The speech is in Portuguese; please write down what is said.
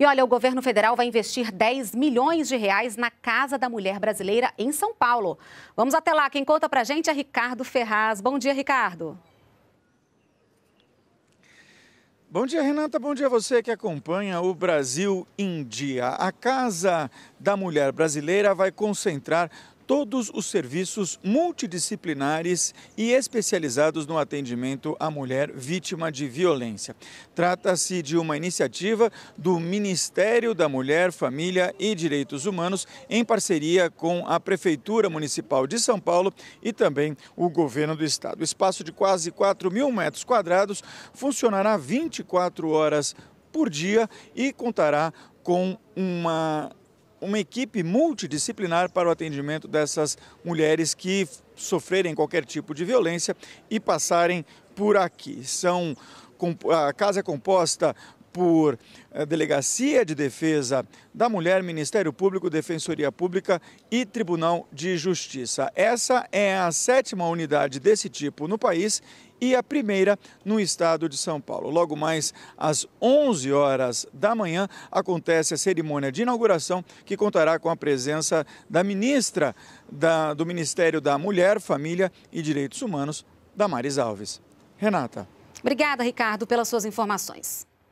E olha, o governo federal vai investir 10 milhões de reais na Casa da Mulher Brasileira em São Paulo. Vamos até lá. Quem conta pra gente é Ricardo Ferraz. Bom dia, Ricardo. Bom dia, Renata. Bom dia a você que acompanha o Brasil em Dia. A Casa da Mulher Brasileira vai concentrar todos os serviços multidisciplinares e especializados no atendimento à mulher vítima de violência. Trata-se de uma iniciativa do Ministério da Mulher, Família e Direitos Humanos, em parceria com a Prefeitura Municipal de São Paulo e também o Governo do Estado. O espaço de quase 4 mil metros quadrados funcionará 24 horas por dia e contará com uma uma equipe multidisciplinar para o atendimento dessas mulheres que sofrerem qualquer tipo de violência e passarem por aqui. São a casa é composta por eh, Delegacia de Defesa da Mulher, Ministério Público, Defensoria Pública e Tribunal de Justiça. Essa é a sétima unidade desse tipo no país e a primeira no estado de São Paulo. Logo mais às 11 horas da manhã acontece a cerimônia de inauguração que contará com a presença da ministra da, do Ministério da Mulher, Família e Direitos Humanos, Damares Alves. Renata. Obrigada, Ricardo, pelas suas informações.